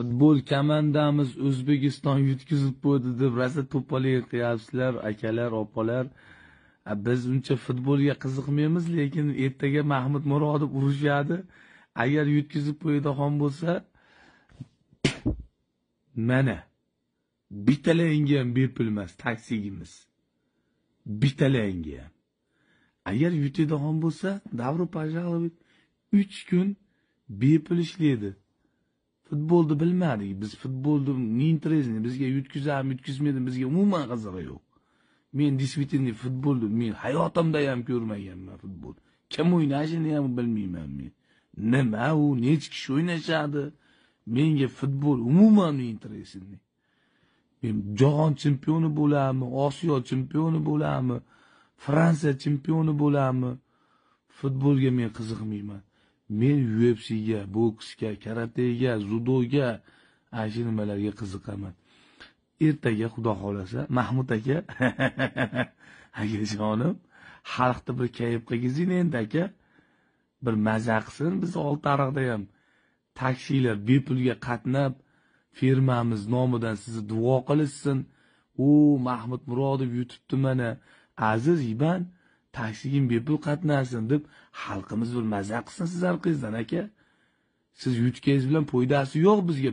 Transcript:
futbol komandamiz o'zbekiston yutkazib qo'ydi deb rosa to'polak qilyapsizlar akalar opalar biz uncha futbolga qiziqmaymiz lekin ertaga mahmud murodov urishadi agar yutkazib qo'yadigan bo'lsa mana bittalaringga ham bepul emas taksiligimiz ham agar yutadigan bo'lsa davru пожаловать uch kun bepul ishlaydi futbolni bilmadik biz futbolni interesni bizga yutkazadimi yutkazmaydimi bizga umuman qizig'i yo'q men действительно futbolni men hayotimda ham ko'rmaganman futbol kim o'ynashini ham bilmayman men nima u nechi kishi o'ynashadi menga futbol umuman interesni men jahon chempioni bo'ladimi osiyo chempioni bo'ladimi fransiya chempioni bo'ladimi futbolga men qiziqmayman men ufcga boksga karatega zudoga ana shu nimalarga qiziqaman ertaga xudo xohlasa mahmud aka akajonim xalqni bir kayf qilgizin endi aka bir maza qilsin biz olti ariqda ham taksilar bepulga qatnab firmamiz nomidan sizni duo qilishsin u mahmud murodov yutibdi mana aziz iban taksiga bepul qatnashsin deb xalqimiz bir mazza qilsin sizlarni aka siz yutkangiz bilan foydasi yo'q bizga